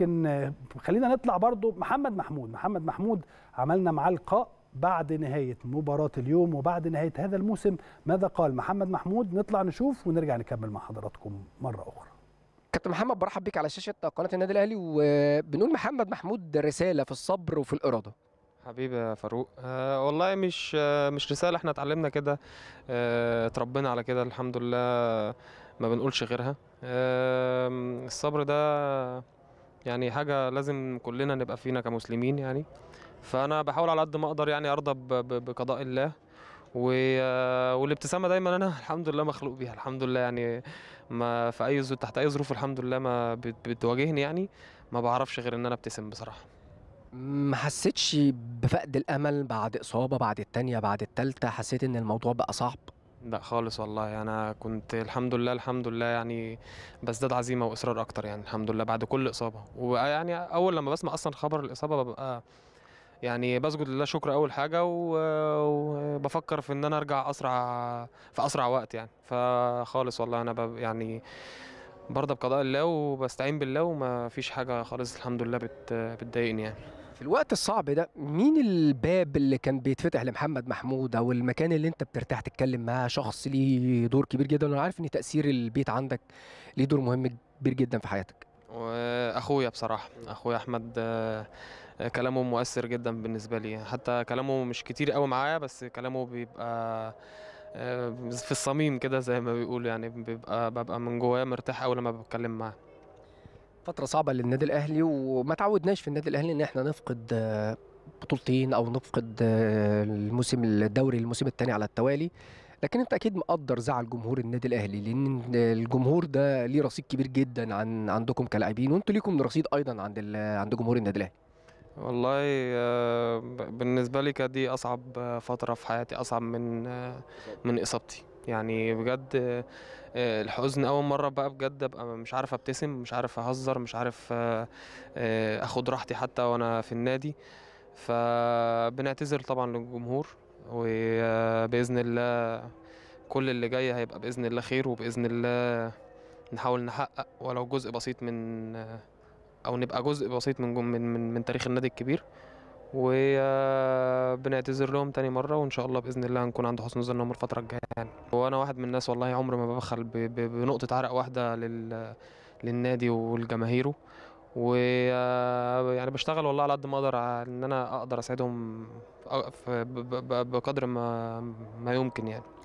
لكن خلينا نطلع برضو محمد محمود محمد محمود عملنا معاه لقاء بعد نهاية مباراة اليوم وبعد نهاية هذا الموسم ماذا قال محمد محمود نطلع نشوف ونرجع نكمل مع حضراتكم مرة أخرى كابتن محمد برحب بك على شاشة قناة النادي الأهلي وبنقول محمد محمود رسالة في الصبر وفي الإرادة حبيبي يا فاروق آه والله مش آه مش رساله احنا اتعلمنا كده آه اتربينا على كده الحمد لله ما بنقولش غيرها آه الصبر ده يعني حاجه لازم كلنا نبقى فينا كمسلمين يعني فانا بحاول على قد ما اقدر يعني ارضى بقضاء الله و... والابتسامه دايما انا الحمد لله مخلوق بيها الحمد لله يعني ما في اي تحت اي ظروف الحمد لله ما بتواجهني يعني ما بعرفش غير ان انا ابتسم بصراحه ما حسيتش بفقد الامل بعد اصابه بعد التانية بعد التالتة حسيت ان الموضوع بقى صعب لا خالص والله انا كنت الحمد لله الحمد لله يعني بزداد عزيمه واصرار اكتر يعني الحمد لله بعد كل اصابه ويعني اول لما بسمع اصلا خبر الاصابه ببقى يعني بسجد لله شكر اول حاجه وبفكر في ان انا ارجع اسرع في اسرع وقت يعني فخالص والله انا يعني برضى بقضاء الله وبستعين بالله وما فيش حاجه خالص الحمد لله بت بتضايقني يعني في الوقت الصعب ده مين الباب اللي كان بيتفتح لمحمد محمود او المكان اللي انت بترتاح تتكلم معاه شخص ليه دور كبير جدا وانا عارف ان تاثير البيت عندك ليه دور مهم كبير جدا في حياتك واخويا بصراحه اخويا احمد آه، كلامه مؤثر جدا بالنسبه لي حتى كلامه مش كتير قوي معايا بس كلامه بيبقى آه، في الصميم كده زي ما بيقولوا يعني بيبقى ببقى من جوايا مرتاح اول لما بتكلم معاه فتره صعبه للنادي الاهلي وما تعودناش في النادي الاهلي ان احنا نفقد آه، بطولتين او نفقد آه، الموسم الدوري الموسم الثاني على التوالي لكن انت اكيد مقدر زعل جمهور النادي الاهلي لان الجمهور ده ليه رصيد كبير جدا عن عندكم كلاعبين وانتوا ليكم رصيد ايضا عند عند جمهور النادي الاهلي والله آه، بالنسبة لي كانت دي أصعب فترة في حياتي أصعب من من إصابتي يعني بجد آه، الحزن اول مره بقى بجد ابقى مش عارف ابتسم مش عارف اهزر مش عارف آه، آه، اخد راحتي حتى وانا في النادي فبنعتذر طبعا للجمهور وباذن الله كل اللي جاي هيبقى باذن الله خير وباذن الله نحاول نحقق ولو جزء بسيط من او نبقى جزء بسيط من من من, من تاريخ النادي الكبير وبنعتذر لهم تاني مره وان شاء الله باذن الله هنكون عند حسن ظنهم الفتره الجايه يعني وانا واحد من الناس والله عمري ما ببخل بنقطه عرق واحده لل للنادي ولجماهيره و آه، يعني بشتغل والله على قد ما اقدر ان انا اقدر اساعدهم بقدر ما ما يمكن يعني